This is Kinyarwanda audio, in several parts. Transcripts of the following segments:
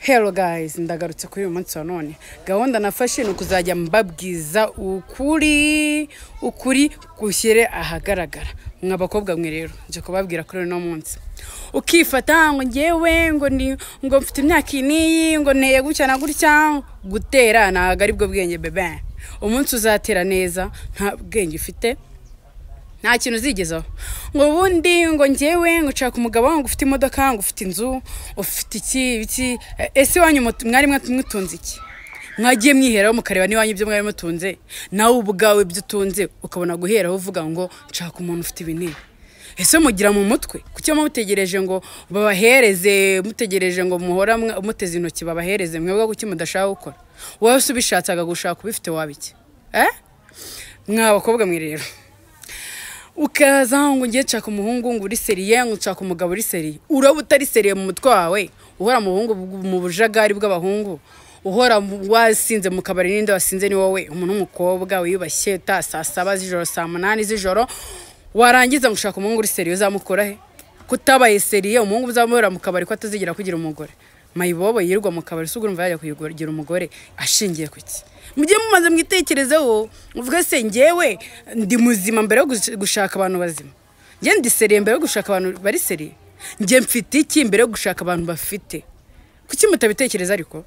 Hello guys ndagarutse kuri uyu munsi wa none gahunda nafashe ni ukuzajya mbabwiza ukuri ukuri gushyire ahagaragara mwa bakobwa mwe rero nje kubabwira kuri uno munsi ukifata ngo ngewe ngo ni ngo mfite imyaka iyi ngo nteye gutya na gutya gutera ntabwo aribwo bwenge bebe umunsi uzatera neza nta bwenge ufite nta kintu uzigezaho ngo ubundi ngo ngewe ngo nshaka umugabo wangu ufite imodoka ngo ufite inzu ufite iki iki eh, ese iwanyu mwari mwatumwitunze iki mwagiye mwiheraho mukareba n'iwanyu ibyo mwari mutunze nawe ubwawe ibyo utunze ukabona guheraho uvuga ngo nshaka umuntu ufite ibinini ese mugira mu mutwe kuki mutegereje ngo babahereze mutegereje ngo muhora muteze intoki babahereze mwebwe kuki mudashaka gukora wowe se ubishatse gushaka ubifite wabike eh mwa bakobwa mwe ukaza ngo ngiye nshaka umuhungu ngo uri seriye ngo nshaka umugabo uri seriye uraba utari seriye mu mutwe wawe uhora mu bujagari bw'abahungu uhora wasinze mu kabari n'indi wasinze ni wowe umuntu w'umukobwa wiyubashye uta saa saba z'ijoro saa munani z'ijoro warangiza gushaka umuhungu uri seriye uzamukora he kutabaye seriye umuhungu uzamubera mu kabari ko atazigera kugira umugore mayibobo yirirwa mu kabari se urumva yajya kuyigira umugore ashingiye ku iki mujye mumaze mwitekerezeho uvuge se ngewe ndi muzima mbere yo gushaka abantu bazima njye ndi seriye mbere yo gushaka abantu bari seriye njye mfite iki mbere yo gushaka abantu bafite kuki mutabitekereza ariko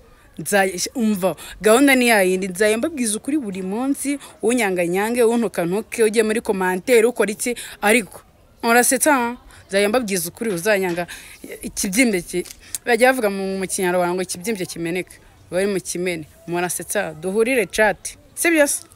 umva gahunda ni yayindi nzajya mbabwiza ukuri buri munsi unyanganyange untukantuke ujye muri komantere ukora iki ariko murasetsa nzajya mbabwiza ukuri uzanyanga ikibyimbye bajya bavuga mu kinyarwanda ngo ikibyimbye kimeneka bari mu kimene murasetsa duhurire cati si se